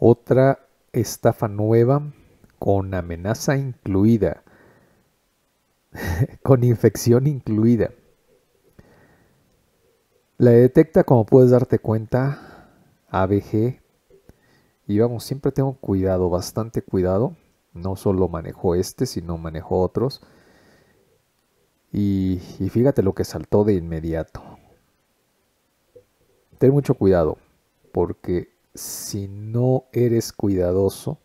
Otra estafa nueva con amenaza incluida, con infección incluida. La detecta, como puedes darte cuenta, ABG. Y vamos, siempre tengo cuidado, bastante cuidado. No solo manejo este, sino manejo otros. Y, y fíjate lo que saltó de inmediato. Ten mucho cuidado, porque si no eres cuidadoso,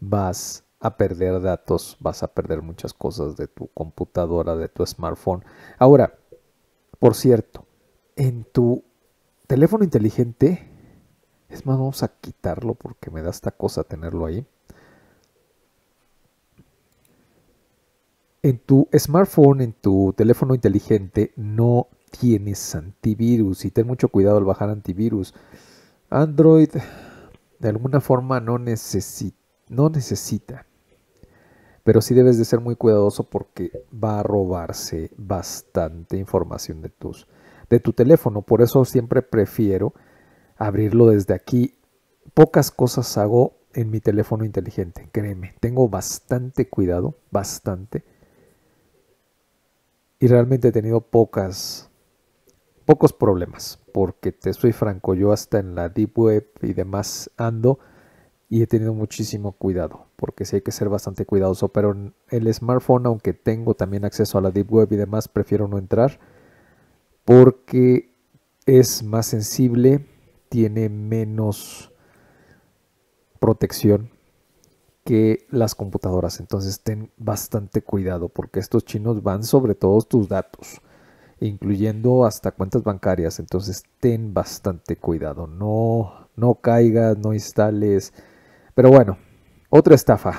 vas a perder datos, vas a perder muchas cosas de tu computadora, de tu smartphone. Ahora, por cierto, en tu teléfono inteligente, es más, vamos a quitarlo porque me da esta cosa tenerlo ahí. En tu smartphone, en tu teléfono inteligente, no tienes antivirus y ten mucho cuidado al bajar antivirus. Android de alguna forma no, no necesita, pero sí debes de ser muy cuidadoso porque va a robarse bastante información de, tus, de tu teléfono. Por eso siempre prefiero abrirlo desde aquí. Pocas cosas hago en mi teléfono inteligente, créeme, tengo bastante cuidado, bastante. Y realmente he tenido pocas pocos problemas, porque te soy franco, yo hasta en la Deep Web y demás ando y he tenido muchísimo cuidado, porque sí hay que ser bastante cuidadoso, pero en el smartphone, aunque tengo también acceso a la Deep Web y demás, prefiero no entrar, porque es más sensible, tiene menos protección que las computadoras, entonces ten bastante cuidado, porque estos chinos van sobre todos tus datos incluyendo hasta cuentas bancarias. Entonces ten bastante cuidado, no, no caigas, no instales. Pero bueno, otra estafa.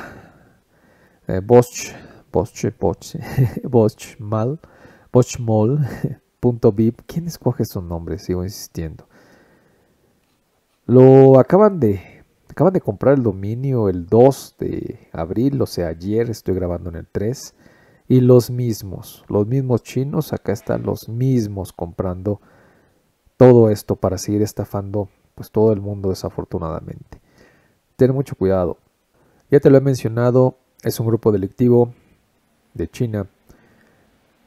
Eh, Bosch, Bosch, Bosch, Bosch, Mal, vip, ¿Quién escoge su nombre? Sigo insistiendo. Lo acaban de, acaban de comprar el dominio el 2 de abril, o sea, ayer estoy grabando en el 3 y los mismos, los mismos chinos, acá están los mismos comprando todo esto para seguir estafando pues todo el mundo desafortunadamente. Tener mucho cuidado. Ya te lo he mencionado, es un grupo delictivo de China.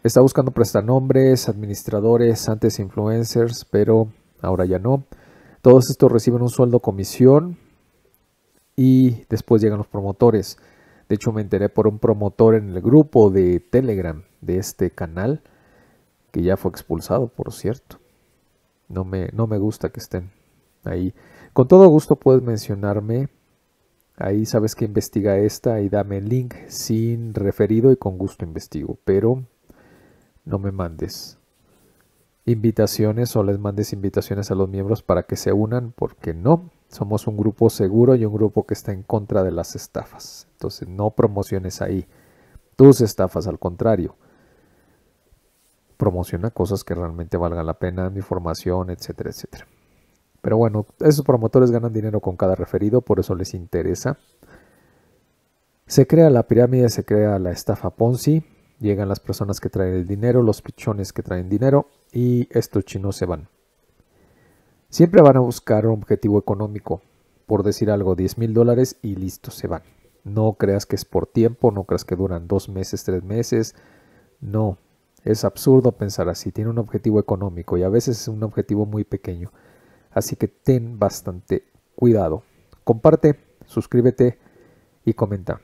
Está buscando prestanombres, administradores, antes influencers, pero ahora ya no. Todos estos reciben un sueldo comisión y después llegan los promotores. De hecho, me enteré por un promotor en el grupo de Telegram de este canal, que ya fue expulsado, por cierto. No me, no me gusta que estén ahí. Con todo gusto puedes mencionarme. Ahí sabes que investiga esta y dame el link sin referido y con gusto investigo. Pero no me mandes invitaciones o les mandes invitaciones a los miembros para que se unan, porque no, somos un grupo seguro y un grupo que está en contra de las estafas. Entonces no promociones ahí tus estafas, al contrario. Promociona cosas que realmente valgan la pena, mi formación, etcétera, etcétera. Pero bueno, esos promotores ganan dinero con cada referido, por eso les interesa. Se crea la pirámide, se crea la estafa Ponzi, llegan las personas que traen el dinero, los pichones que traen dinero y estos chinos se van. Siempre van a buscar un objetivo económico, por decir algo, 10 mil dólares y listo, se van. No creas que es por tiempo, no creas que duran dos meses, tres meses. No, es absurdo pensar así. Tiene un objetivo económico y a veces es un objetivo muy pequeño. Así que ten bastante cuidado. Comparte, suscríbete y comenta.